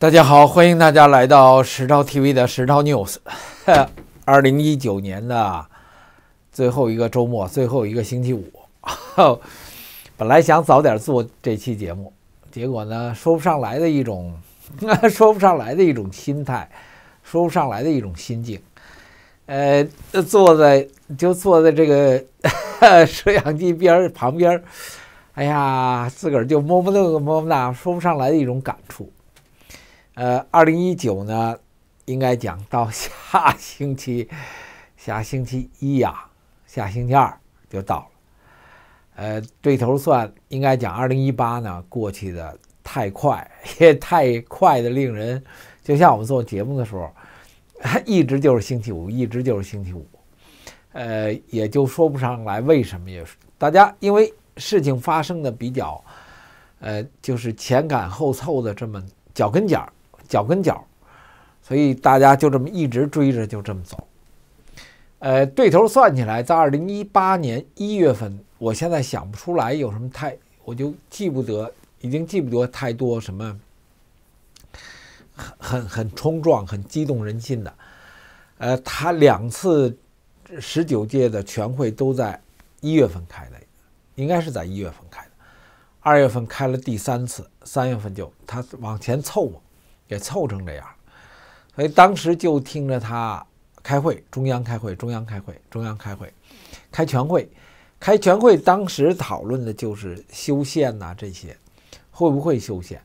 大家好，欢迎大家来到十招 TV 的十招 news。二零一九年的最后一个周末，最后一个星期五。本来想早点做这期节目，结果呢，说不上来的一种，说不上来的一种心态，说不上来的一种心境。呃，坐在就坐在这个摄像机边儿旁边儿，哎呀，自个儿就摸摸那个摸摸那，说不上来的一种感触。呃，二零一九呢，应该讲到下星期，下星期一呀，下星期二就到了。呃，对头算应该讲，二零一八呢过去的太快，也太快的令人就像我们做节目的时候，一直就是星期五，一直就是星期五，呃，也就说不上来为什么，也大家因为事情发生的比较，呃，就是前赶后凑的这么脚跟脚脚跟脚，所以大家就这么一直追着，就这么走。呃，对头算起来，在二零一八年一月份，我现在想不出来有什么太，我就记不得，已经记不得太多什么很很很冲撞、很激动人心的。呃，他两次十九届的全会都在一月份开的，应该是在一月份开的，二月份开了第三次，三月份就他往前凑嘛。给凑成这样，所以当时就听着他开会，中央开会，中央开会，中央开会，开全会，开全会。当时讨论的就是修宪呐，这些会不会修宪？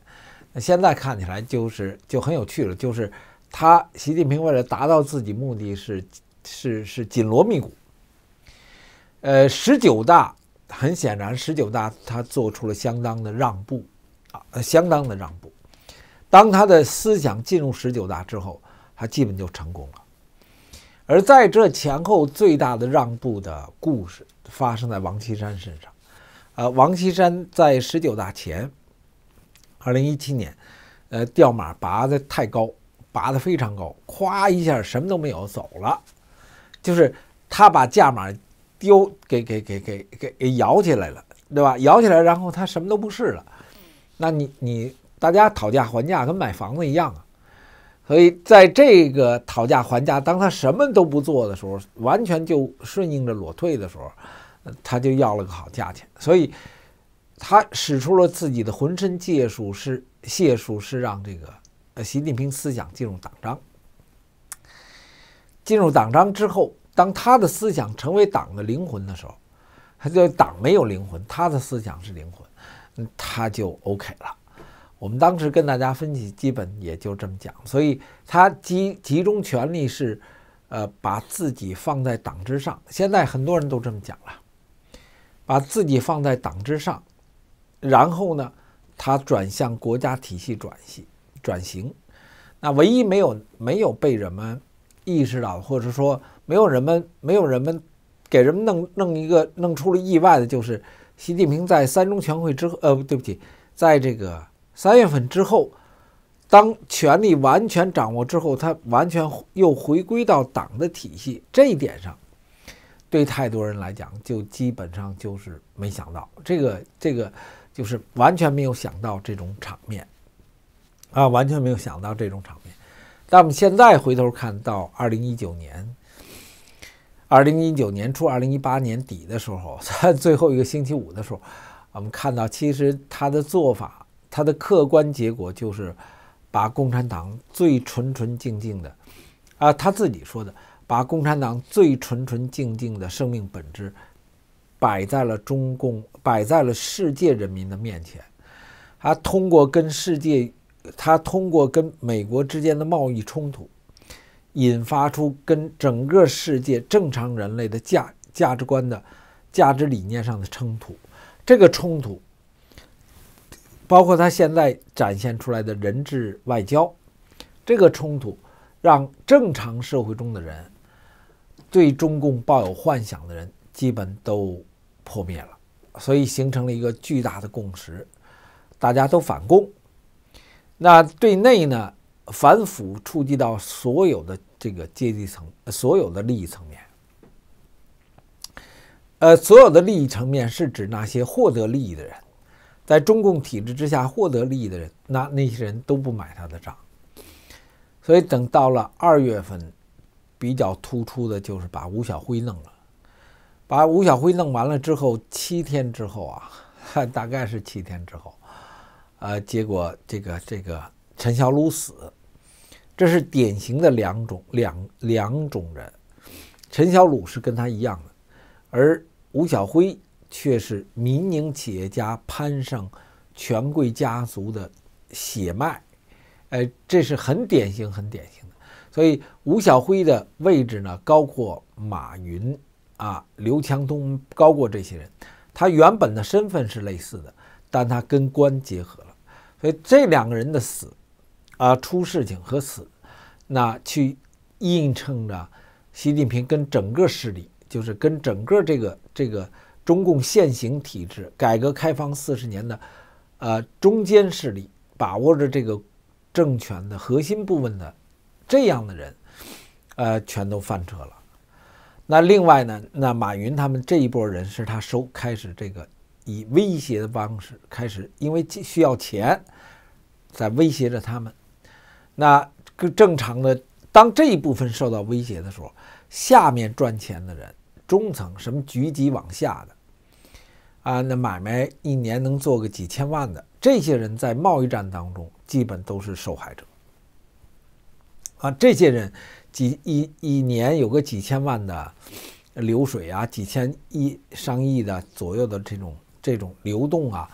那现在看起来就是就很有趣了，就是他习近平为了达到自己目的，是是是紧锣密鼓。呃，十九大很显然，十九大他做出了相当的让步啊，相当的让步。当他的思想进入十九大之后，他基本就成功了。而在这前后最大的让步的故事发生在王岐山身上，呃，王岐山在十九大前，二零一七年，呃，吊马拔的太高，拔的非常高，咵一下什么都没有走了，就是他把价码丢给给给给给给摇起来了，对吧？摇起来，然后他什么都不是了。那你你。大家讨价还价跟买房子一样啊，所以在这个讨价还价，当他什么都不做的时候，完全就顺应着裸退的时候，他就要了个好价钱。所以，他使出了自己的浑身解数，是解数是让这个习近平思想进入党章。进入党章之后，当他的思想成为党的灵魂的时候，他就党没有灵魂，他的思想是灵魂，他就 OK 了。我们当时跟大家分析，基本也就这么讲。所以他集集中权力是，呃，把自己放在党之上。现在很多人都这么讲了，把自己放在党之上，然后呢，他转向国家体系转型转型。那唯一没有没有被人们意识到，或者说没有人们没有人们给人们弄弄一个弄出了意外的，就是习近平在三中全会之后，呃，对不起，在这个。三月份之后，当权力完全掌握之后，他完全又回归到党的体系这一点上，对太多人来讲，就基本上就是没想到这个这个，就是完全没有想到这种场面，啊，完全没有想到这种场面。但我们现在回头看到二零一九年，二零一九年初、二零一八年底的时候，在 最后一个星期五的时候，我们看到其实他的做法。它的客观结果就是，把共产党最纯纯净净的，啊，他自己说的，把共产党最纯纯净净的生命本质，摆在了中共，摆在了世界人民的面前。他通过跟世界，他通过跟美国之间的贸易冲突，引发出跟整个世界正常人类的价价值观的、价值理念上的冲突。这个冲突。包括他现在展现出来的人质外交，这个冲突让正常社会中的人对中共抱有幻想的人基本都破灭了，所以形成了一个巨大的共识，大家都反共。那对内呢，反腐触及到所有的这个阶级层，所有的利益层面。呃，所有的利益层面是指那些获得利益的人。在中共体制之下获得利益的人，那那些人都不买他的账。所以等到了二月份，比较突出的就是把吴晓辉弄了，把吴晓辉弄完了之后，七天之后啊，大概是七天之后，呃，结果这个这个陈小鲁死，这是典型的两种两两种人。陈小鲁是跟他一样的，而吴晓辉。却是民营企业家攀上权贵家族的血脉，哎，这是很典型、很典型的。所以吴晓辉的位置呢，高过马云啊、刘强东高过这些人。他原本的身份是类似的，但他跟官结合了。所以这两个人的死啊、出事情和死，那去映衬着习近平跟整个势力，就是跟整个这个这个。中共现行体制，改革开放四十年的，呃，中间势力把握着这个政权的核心部分的这样的人，呃，全都翻车了。那另外呢，那马云他们这一波人是他收开始这个以威胁的方式开始，因为需要钱，在威胁着他们。那正常的，当这一部分受到威胁的时候，下面赚钱的人、中层、什么局级往下的。啊，那买卖一年能做个几千万的，这些人在贸易战当中基本都是受害者。啊，这些人几一一年有个几千万的流水啊，几千亿上亿的左右的这种这种流动啊，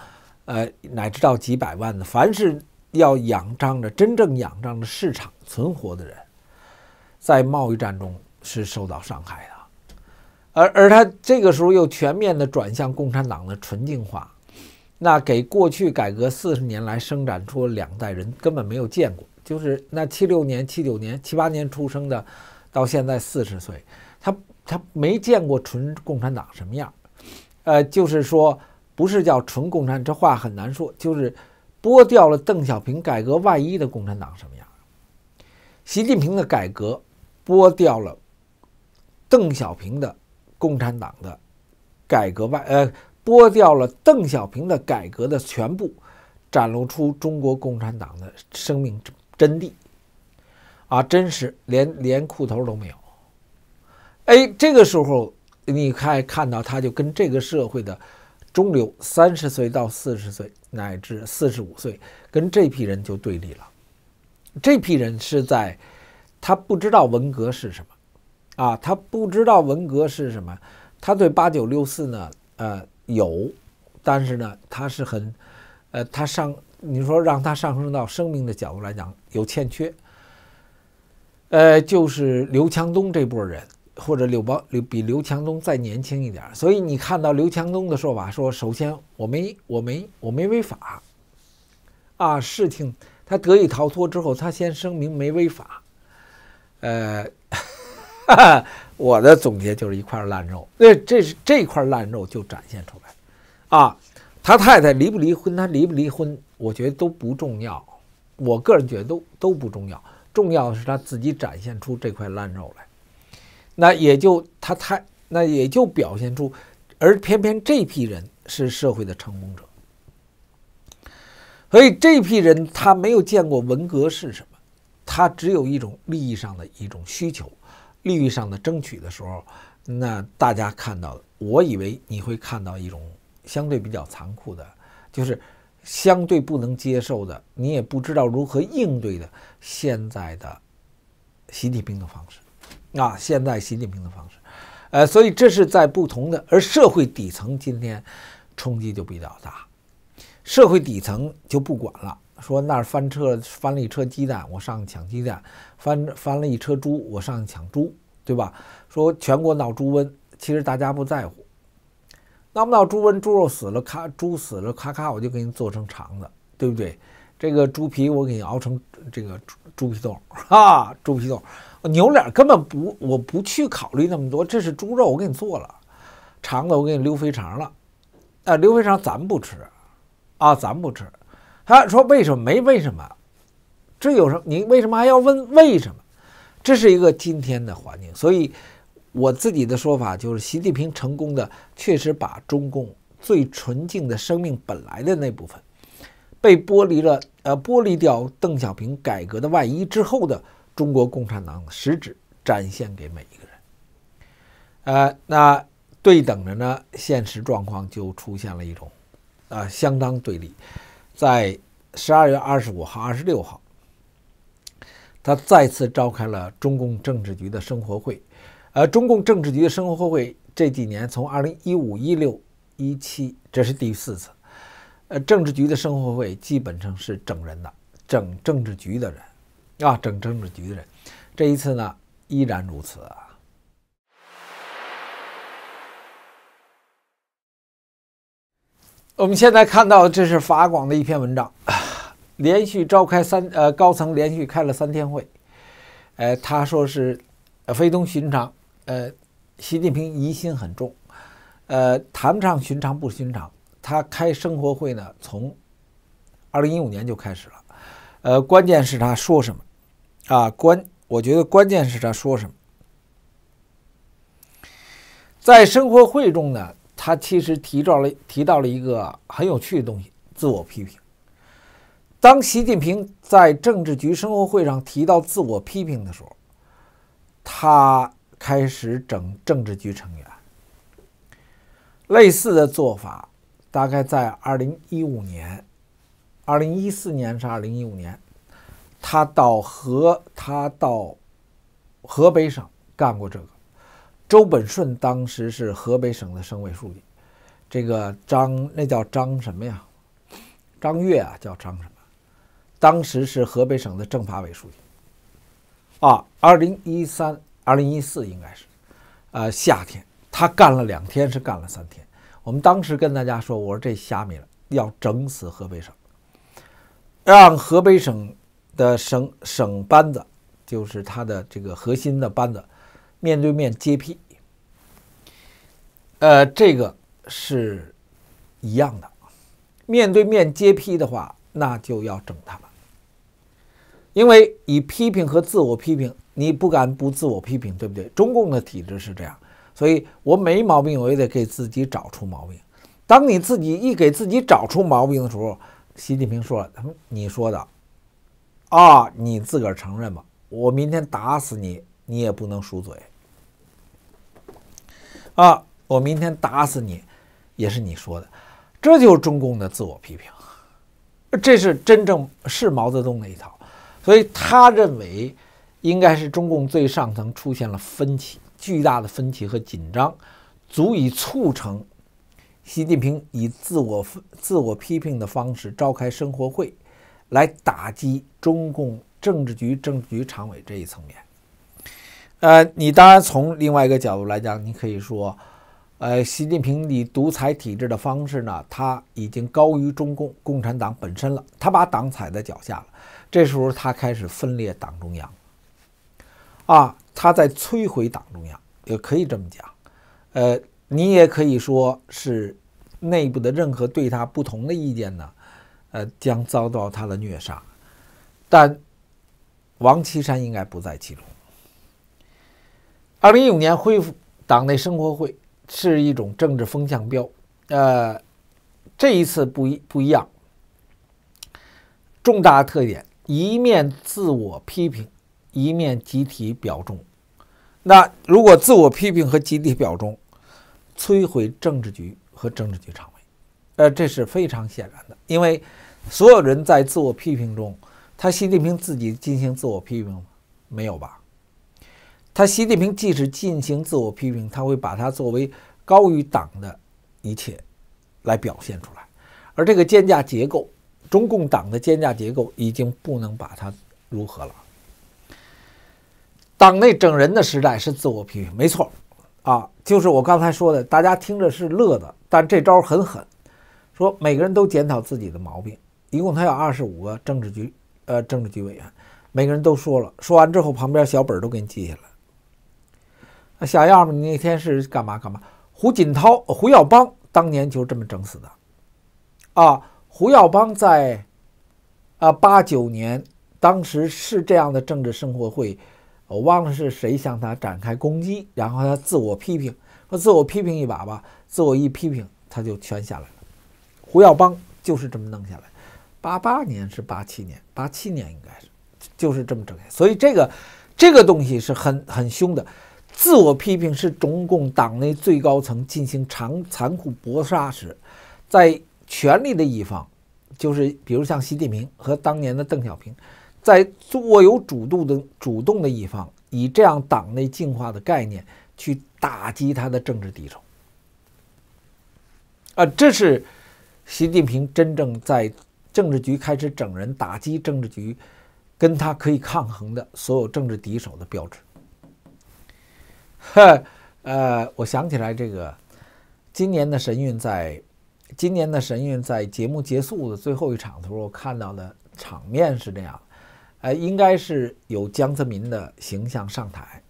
呃，乃至到几百万的，凡是要仰仗着真正仰仗着市场存活的人，在贸易战中是受到伤害的。而而他这个时候又全面的转向共产党的纯净化，那给过去改革四十年来生产出两代人根本没有见过，就是那七六年、七九年、七八年出生的，到现在四十岁，他他没见过纯共产党什么样呃，就是说不是叫纯共产，这话很难说，就是剥掉了邓小平改革外衣的共产党什么样？习近平的改革剥掉了邓小平的。共产党的改革外，呃，剥掉了邓小平的改革的全部，展露出中国共产党的生命真谛，啊，真是连连裤头都没有。哎，这个时候你看看到他就跟这个社会的中流，三十岁到四十岁乃至四十五岁，跟这批人就对立了。这批人是在他不知道文革是什么。啊，他不知道文革是什么，他对八九六四呢，呃，有，但是呢，他是很，呃，他上，你说让他上升到生命的角度来讲，有欠缺，呃，就是刘强东这波人，或者刘邦，刘比刘强东再年轻一点所以你看到刘强东的说法，说首先我没我没我没违法，啊，事情他得以逃脱之后，他先声明没违法，呃。我的总结就是一块烂肉，那这是这块烂肉就展现出来，啊，他太太离不离婚，他离不离婚，我觉得都不重要，我个人觉得都都不重要，重要的是他自己展现出这块烂肉来，那也就他太，那也就表现出，而偏偏这批人是社会的成功者，所以这批人他没有见过文革是什么，他只有一种利益上的一种需求。利益上的争取的时候，那大家看到的，我以为你会看到一种相对比较残酷的，就是相对不能接受的，你也不知道如何应对的现在的习近平的方式，啊，现在习近平的方式，呃，所以这是在不同的，而社会底层今天冲击就比较大，社会底层就不管了。说那儿翻车翻了一车鸡蛋，我上去抢鸡蛋；翻翻了一车猪，我上去抢猪，对吧？说全国闹猪瘟，其实大家不在乎。闹不闹猪瘟，猪肉死了，咔，猪死了，咔咔，我就给你做成长的，对不对？这个猪皮我给你熬成这个猪皮冻，哈，猪皮冻。牛脸根本不，我不去考虑那么多，这是猪肉，我给你做了，肠子我给你溜肥肠了。啊，溜肥肠咱不吃，啊，咱不吃。他说：“为什么？没为什么？这有什么？你为什么还要问为什么？这是一个今天的环境。所以，我自己的说法就是，习近平成功的确实把中共最纯净的生命本来的那部分，被剥离了，呃，剥离掉邓小平改革的外衣之后的中国共产党的实质展现给每一个人。呃，那对等着呢，现实状况就出现了一种啊，相当对立。”在十二月二十五号、二十六号，他再次召开了中共政治局的生活会，而中共政治局的生活会这几年从二零一五一六一七，这是第四次，呃，政治局的生活会基本上是整人的，整政治局的人，啊，整政治局的人，这一次呢依然如此。我们现在看到，这是法广的一篇文章，连续召开三呃高层连续开了三天会，呃，他说是非同寻常，呃，习近平疑心很重，呃，谈不上寻常不寻常。他开生活会呢，从二零一五年就开始了，呃，关键是他说什么，啊，关我觉得关键是他说什么，在生活会中呢。他其实提到了提到了一个很有趣的东西——自我批评。当习近平在政治局生活会上提到自我批评的时候，他开始整政治局成员。类似的做法大概在二零一五年，二零一四年是二零一五年，他到河他到河北省干过这个。周本顺当时是河北省的省委书记，这个张那叫张什么呀？张月啊，叫张什么？当时是河北省的政法委书记。啊，二零一三、二零一四应该是，呃，夏天他干了两天，是干了三天。我们当时跟大家说，我说这米了，要整死河北省，让河北省的省省班子，就是他的这个核心的班子。面对面接批，呃，这个是一样的。面对面接批的话，那就要整他们，因为以批评和自我批评，你不敢不自我批评，对不对？中共的体制是这样，所以我没毛病，我也得给自己找出毛病。当你自己一给自己找出毛病的时候，习近平说：“他说你说的啊，你自个儿承认吧，我明天打死你，你也不能赎罪。”啊！我明天打死你，也是你说的，这就是中共的自我批评，这是真正是毛泽东那一套。所以他认为，应该是中共最上层出现了分歧，巨大的分歧和紧张，足以促成习近平以自我自我批评的方式召开生活会，来打击中共政治局政治局常委这一层面。呃，你当然从另外一个角度来讲，你可以说，呃，习近平以独裁体制的方式呢，他已经高于中共共产党本身了，他把党踩在脚下了。这时候他开始分裂党中央，啊，他在摧毁党中央，也可以这么讲。呃，你也可以说是内部的任何对他不同的意见呢，呃，将遭到他的虐杀。但王岐山应该不在其中。二零一五年恢复党内生活会是一种政治风向标，呃，这一次不一不一样，重大特点一面自我批评，一面集体表忠。那如果自我批评和集体表忠摧毁政治局和政治局常委，呃，这是非常显然的，因为所有人在自我批评中，他习近平自己进行自我批评吗？没有吧。他习近平即使进行自我批评，他会把它作为高于党的，一切来表现出来。而这个肩架结构，中共党的肩架结构已经不能把它如何了。党内整人的时代是自我批评，没错，啊，就是我刚才说的，大家听着是乐的，但这招很狠，说每个人都检讨自己的毛病。一共他有二十五个政治局，呃，政治局委员，每个人都说了，说完之后，旁边小本都给你记下来。小样儿，你那天是干嘛干嘛？胡锦涛、胡耀邦当年就这么整死的，啊！胡耀邦在啊八九年，当时是这样的政治生活会，我忘了是谁向他展开攻击，然后他自我批评，说自我批评一把吧，自我一批评，他就全下来了。胡耀邦就是这么弄下来，八八年是八七年，八七年应该是就是这么整下，所以这个这个东西是很很凶的。自我批评是中共党内最高层进行残残酷搏杀时，在权力的一方，就是比如像习近平和当年的邓小平，在做有主动的主动的一方，以这样党内进化的概念去打击他的政治敌手。啊，这是习近平真正在政治局开始整人、打击政治局跟他可以抗衡的所有政治敌手的标志。呵，呃，我想起来这个，今年的神韵在，今年的神韵在节目结束的最后一场的时候，看到的场面是这样，呃，应该是有江泽民的形象上台，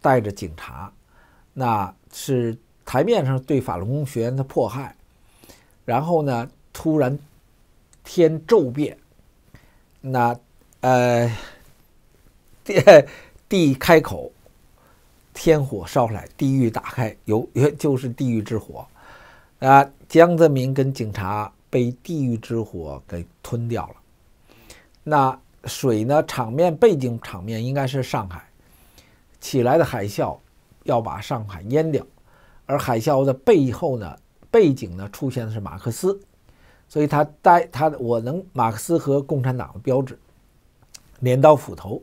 带着警察，那是台面上对法轮功学员的迫害，然后呢，突然天骤变，那，呃，地 地开口。天火烧出来，地狱打开，有也 就是地狱之火啊！江泽民跟警察被地狱之火给吞掉了。那水呢？场面背景场面应该是上海起来的海啸，要把上海淹掉。而海啸的背后呢，背景呢出现的是马克思，所以他带他我能马克思和共产党的标志，镰刀斧头。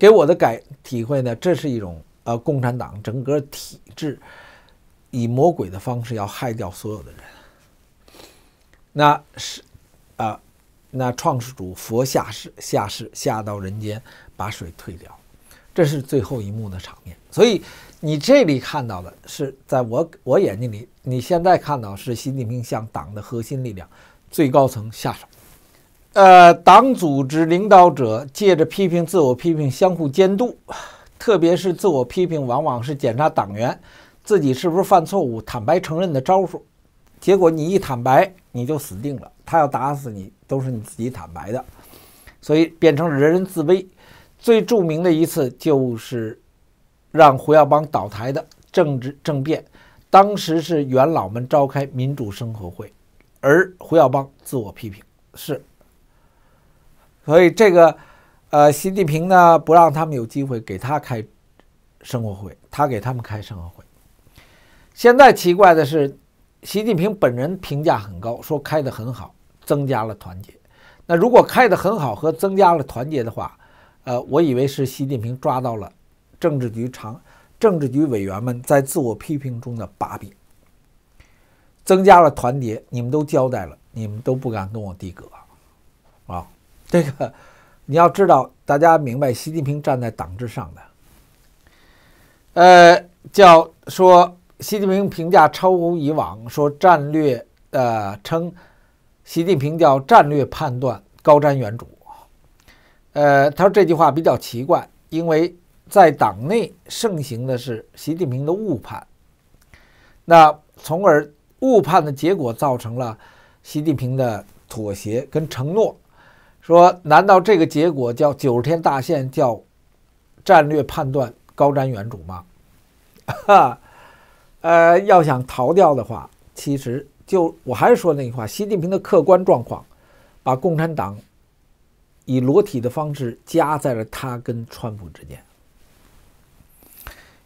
给我的感体会呢，这是一种。呃，共产党整个体制以魔鬼的方式要害掉所有的人，那是啊，那创世主佛下世下世下到人间把水退掉，这是最后一幕的场面。所以你这里看到的是，在我我眼睛里，你现在看到是习近平向党的核心力量最高层下手。呃，党组织领导者借着批评、自我批评、相互监督。特别是自我批评，往往是检查党员自己是不是犯错误、坦白承认的招数。结果你一坦白，你就死定了。他要打死你，都是你自己坦白的。所以变成人人自危。最著名的一次就是让胡耀邦倒台的政治政变。当时是元老们召开民主生活会，而胡耀邦自我批评是，所以这个。呃，习近平呢不让他们有机会给他开生活会，他给他们开生活会。现在奇怪的是，习近平本人评价很高，说开得很好，增加了团结。那如果开得很好和增加了团结的话，呃，我以为是习近平抓到了政治局长、政治局委员们在自我批评中的把柄，增加了团结。你们都交代了，你们都不敢跟我递格，啊，这个。你要知道，大家明白，习近平站在党之上的。呃，叫说习近平评价超乎以往，说战略，呃，称习近平叫战略判断高瞻远瞩。呃，他说这句话比较奇怪，因为在党内盛行的是习近平的误判，那从而误判的结果造成了习近平的妥协跟承诺。说，难道这个结果叫九十天大限，叫战略判断高瞻远瞩吗？哈，呃，要想逃掉的话，其实就我还是说那句话：习近平的客观状况，把共产党以裸体的方式夹在了他跟川普之间。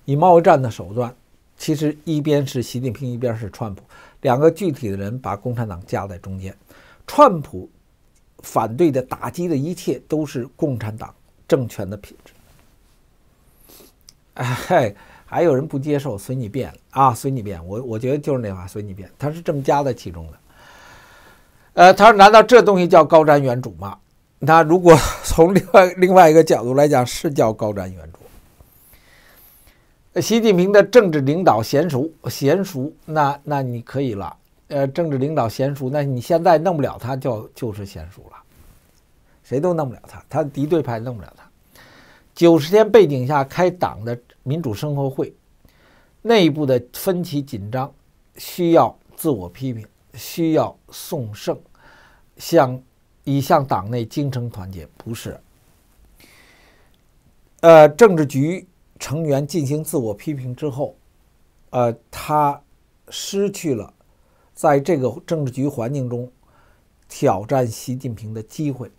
以贸易战的手段，其实一边是习近平，一边是川普，两个具体的人把共产党夹在中间，川普。反对的、打击的一切都是共产党政权的品质。哎还有人不接受，随你便啊，随你便。我我觉得就是那话，随你便。他是这么加在其中的。呃，他说：“难道这东西叫高瞻远瞩吗？”那如果 从另外另外一个角度来讲，是叫高瞻远瞩。习近平的政治领导娴熟，娴熟，那那你可以了。呃，政治领导娴熟，那你现在弄不了他，就就是娴熟了，谁都弄不了他，他敌对派弄不了他。九十天背景下开党的民主生活会，内部的分歧紧张，需要自我批评，需要送圣，向以向党内精诚团结，不是。呃，政治局成员进行自我批评之后，呃，他失去了。在这个政治局环境中，挑战习近平的机会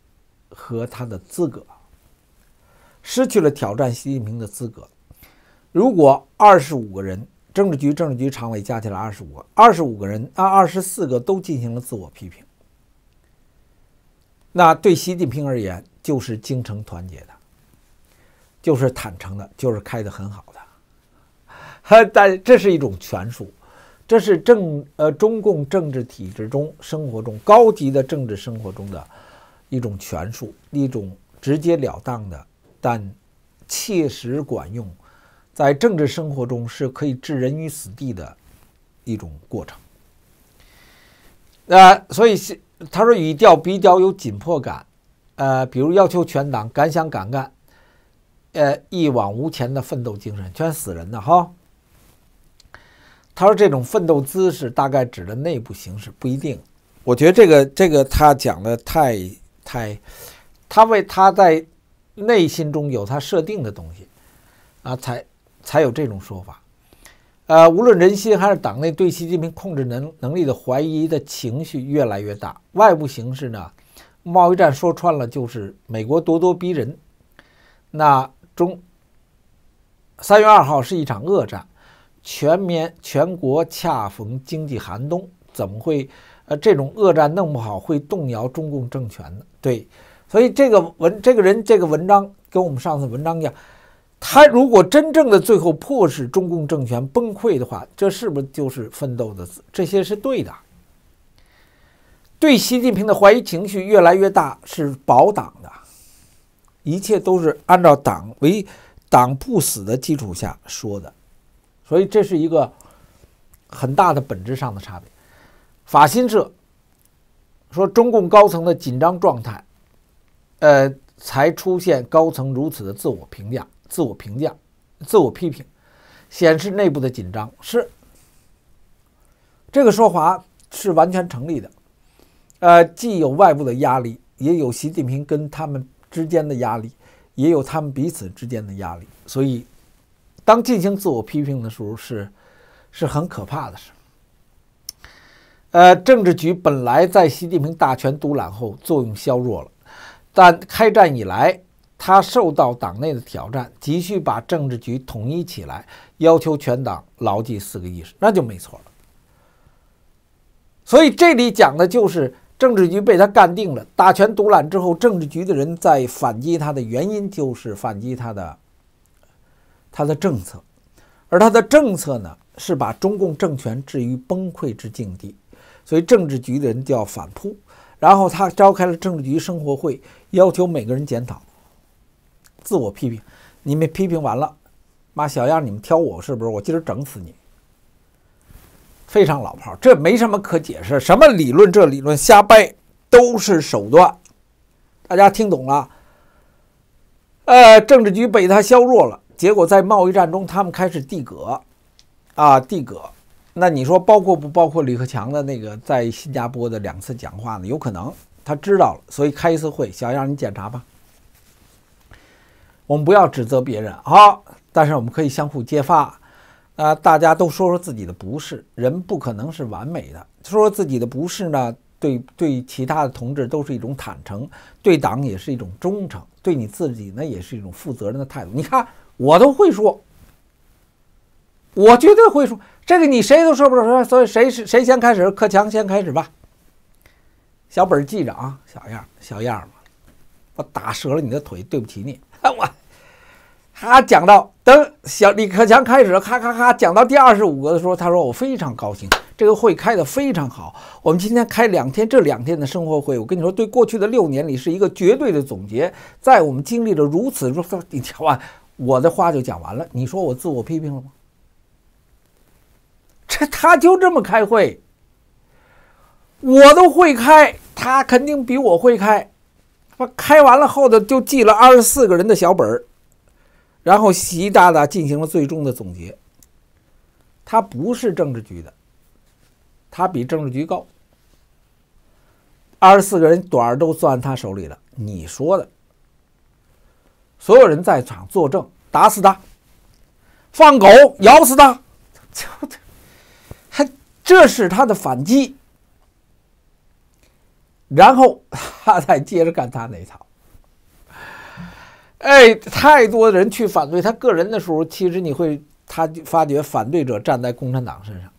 和他的资格，失去了挑战习近平的资格。如果二十五个人政治局政治局常委加起来二十五，二十五个人啊二十四个都进行了自我批评，那对习近平而言就是精诚团结的，就是坦诚的，就是开的很好的。但这是一种权术。这是政呃中共政治体制中生活中高级的政治生活中的一种权术，一种直截了当的，但切实管用，在政治生活中是可以置人于死地的一种过程。呃，所以是他说语调比较有紧迫感，呃，比如要求全党敢想敢干，呃，一往无前的奋斗精神，全死人的哈。他说：“这种奋斗姿势大概指的内部形式不一定。我觉得这个这个他讲的太太，他为他在内心中有他设定的东西啊，才才有这种说法。呃，无论人心还是党内对习近平控制能能力的怀疑的情绪越来越大。外部形势呢，贸易战说穿了就是美国咄咄逼人。那中三月二号是一场恶战。”全面全国恰逢经济寒冬，怎么会？呃，这种恶战弄不好会动摇中共政权呢？对，所以这个文这个人这个文章跟我们上次文章一样，他如果真正的最后迫使中共政权崩溃的话，这是不是就是奋斗的？这些是对的。对习近平的怀疑情绪越来越大，是保党的，一切都是按照“党为党不死”的基础下说的。所以这是一个很大的本质上的差别。法新社说，中共高层的紧张状态，呃，才出现高层如此的自我评价、自我评价、自我批评，显示内部的紧张是这个说法是完全成立的。呃，既有外部的压力，也有习近平跟他们之间的压力，也有他们彼此之间的压力，所以。当进行自我批评的时候，是是很可怕的。事。呃，政治局本来在习近平大权独揽后作用削弱了，但开战以来，他受到党内的挑战，急需把政治局统一起来，要求全党牢记四个意识，那就没错了。所以这里讲的就是政治局被他干定了，大权独揽之后，政治局的人在反击他的原因，就是反击他的。他的政策，而他的政策呢，是把中共政权置于崩溃之境地，所以政治局的人就要反扑，然后他召开了政治局生活会，要求每个人检讨、自我批评。你们批评完了，妈小样，你们挑我是不是？我今儿整死你！非常老炮儿，这没什么可解释，什么理论，这理论瞎掰，都是手段。大家听懂了？呃，政治局被他削弱了。结果在贸易战中，他们开始递葛，啊，递葛。那你说包括不包括李克强的那个在新加坡的两次讲话呢？有可能他知道了，所以开一次会想让你检查吧。我们不要指责别人，啊，但是我们可以相互揭发，啊，大家都说说自己的不是，人不可能是完美的。说说自己的不是呢，对对其他的同志都是一种坦诚，对党也是一种忠诚，对你自己呢也是一种负责任的态度。你看。我都会说，我绝对会说这个，你谁都说不了。所以谁是谁先开始？克强先开始吧。小本记着啊，小样儿，小样儿嘛。我打折了你的腿，对不起你。我他讲到等小李克强开始，咔咔咔讲到第二十五个的时候，他说我非常高兴，这个会开的非常好。我们今天开两天，这两天的生活会，我跟你说，对过去的六年里是一个绝对的总结。在我们经历了如此，你瞧啊。我的话就讲完了，你说我自我批评了吗？这他就这么开会，我都会开，他肯定比我会开。他开完了后头就记了二十四个人的小本儿，然后习大大进行了最终的总结。他不是政治局的，他比政治局高。二十四个人短儿都攥他手里了，你说的。所有人在场作证，打死他，放狗咬死他，还，这是他的反击。然后他再接着干他那一套。哎，太多的人去反对他个人的时候，其实你会他发觉反对者站在共产党身上。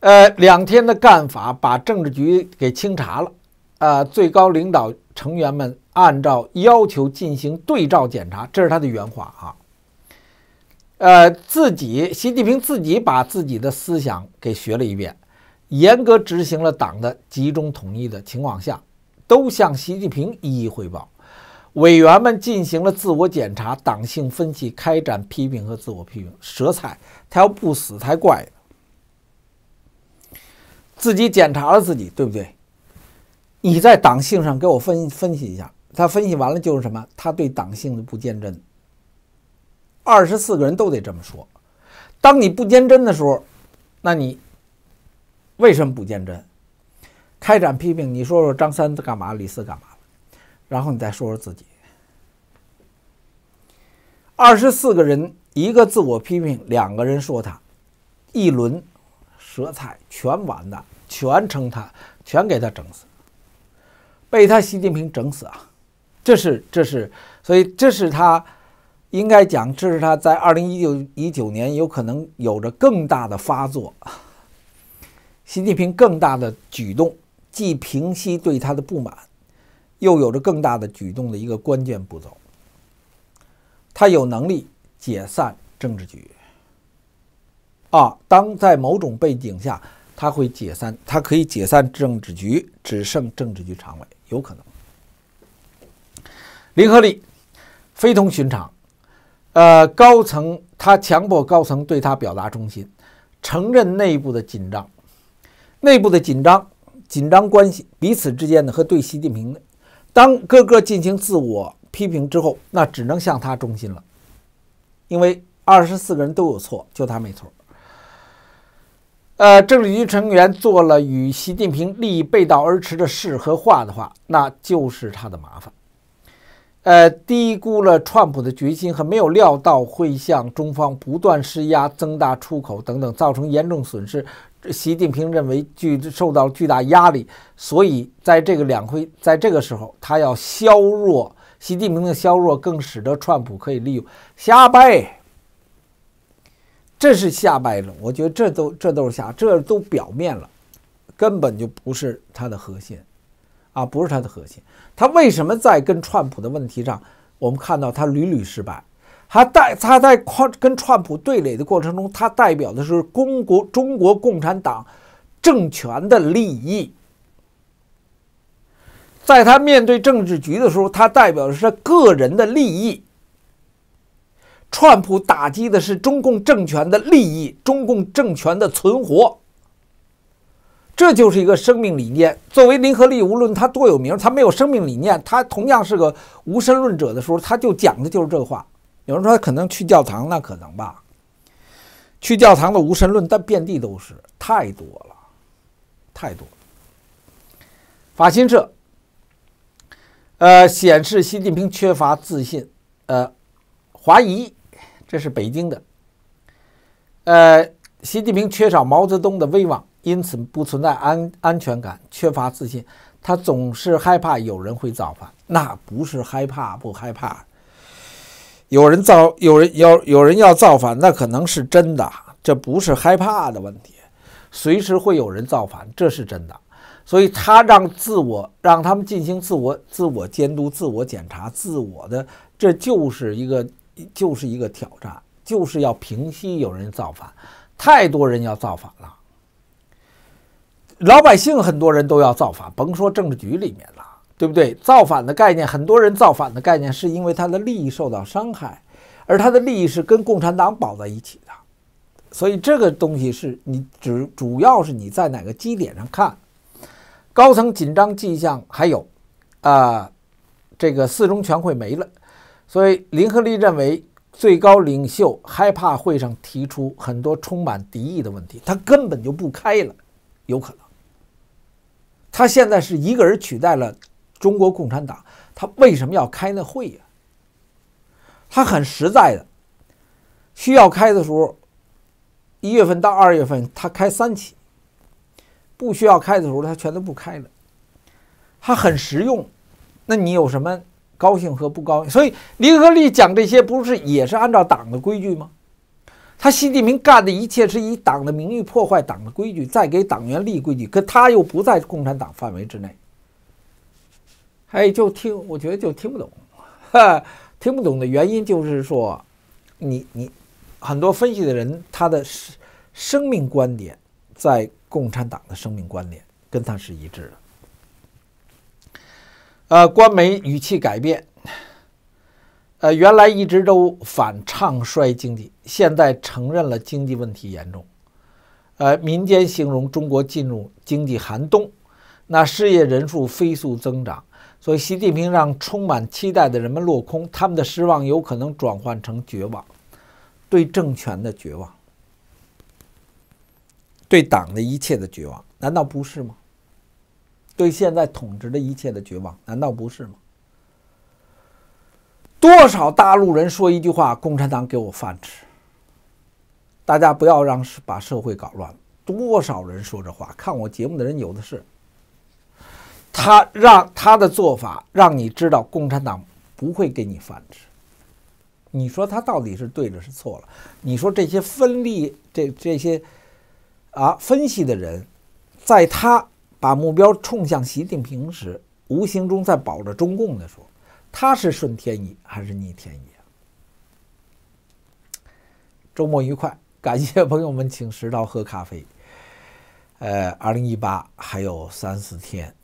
呃，两天的干法把政治局给清查了，啊，最高领导成员们。按照要求进行对照检查，这是他的原话啊。呃，自己习近平自己把自己的思想给学了一遍，严格执行了党的集中统一的情况下，都向习近平一一汇报。委员们进行了自我检查、党性分析，开展批评和自我批评。舌彩他要不死才怪呢。自己检查了自己，对不对？你在党性上给我分分析一下。他分析完了就是什么？他对党性的不坚贞。二十四个人都得这么说。当你不坚贞的时候，那你为什么不坚贞？开展批评，你说说张三干嘛，李四干嘛了，然后你再说说自己。二十四个人一个自我批评，两个人说他，一轮舌彩全完了，全称他，全给他整死，被他习近平整死啊！这是，这是，所以这是他应该讲，这是他在二零一九一九年有可能有着更大的发作，习近平更大的举动，既平息对他的不满，又有着更大的举动的一个关键步骤。他有能力解散政治局啊，当在某种背景下，他会解散，他可以解散政治局，只剩政治局常委，有可能。零和力非同寻常。呃，高层他强迫高层对他表达忠心，承认内部的紧张，内部的紧张紧张关系，彼此之间的和对习近平的。当各个进行自我批评之后，那只能向他忠心了，因为二十四个人都有错，就他没错。呃，政治局成员做了与习近平利益背道而驰的事和话的话，那就是他的麻烦。呃，低估了川普的决心，和没有料到会向中方不断施压、增大出口等等，造成严重损失。习近平认为巨受到巨大压力，所以 在这个两会，在这个时候，他要削弱习近平的削弱，更使得川普可以利用。瞎掰，这是瞎掰了。我觉得这都这都是瞎，这都表面了，根本就不是他的核心。啊，不是他的核心。他为什么在跟川普的问题上，我们看到他屡屡失败？他带他在跟川普对垒的过程中，他代表的是中国中国共产党政权的利益。在他面对政治局的时候，他代表的是他个人的利益。川普打击的是中共政权的利益，中共政权的存活。这就是一个生命理念。作为林和利，无论他多有名，他没有生命理念，他同样是个无神论者的时候，他就讲的就是这个话。有人说他可能去教堂，那可能吧？去教堂的无神论，但遍地都是，太多了，太多。法新社，呃，显示习近平缺乏自信，呃，怀疑，这是北京的。呃，习近平缺少毛泽东的威望。因此，不存在安安全感，缺乏自信，他总是害怕有人会造反。那不是害怕不害怕？有人造，有人要有人要造反，那可能是真的，这不是害怕的问题。随时会有人造反，这是真的。所以，他让自我让他们进行自我自我监督、自我检查、自我的，这就是一个就是一个挑战，就是要平息有人造反，太多人要造反了。老百姓很多人都要造反，甭说政治局里面了，对不对？造反的概念，很多人造反的概念是因为他的利益受到伤害，而他的利益是跟共产党绑在一起的，所以这个东西是你只主要是你在哪个基点上看。高层紧张迹象还有，啊，这个四中全会没了，所以林和利认为最高领袖害怕会上提出很多充满敌意的问题，他根本就不开了，有可能。他现在是一个人取代了中国共产党，他为什么要开那会呀？他很实在的，需要开的时候，一月份到二月份他开三期。不需要开的时候，他全都不开了，他很实用。那你有什么高兴和不高？所以李和立讲这些，不是也是按照党的规矩吗？他习近平干的一切是以党的名义破坏党的规矩，再给党员立规矩。可他又不在共产党范围之内。哎，就听，我觉得就听不懂。听不懂的原因就是说，你你很多分析的人，他的生生命观点在共产党的生命观点跟他是一致的。呃，官媒语气改变。呃，原来一直都反唱衰经济，现在承认了经济问题严重。呃，民间形容中国进入经济寒冬，那失业人数飞速增长，所以习近平让充满期待的人们落空，他们的失望有可能转换成绝望，对政权的绝望，对党的一切的绝望，难道不是吗？对现在统治的一切的绝望，难道不是吗？多少大陆人说一句话：“共产党给我饭吃。”大家不要让把社会搞乱。多少人说这话？看我节目的人有的是。他让他的做法让你知道共产党不会给你饭吃。你说他到底是对的是错了？你说这些分立这这些啊分析的人，在他把目标冲向习近平时，无形中在保着中共的时候。他是顺天意还是逆天意？周末愉快，感谢朋友们请石涛喝咖啡。呃，二零一八还有三四天。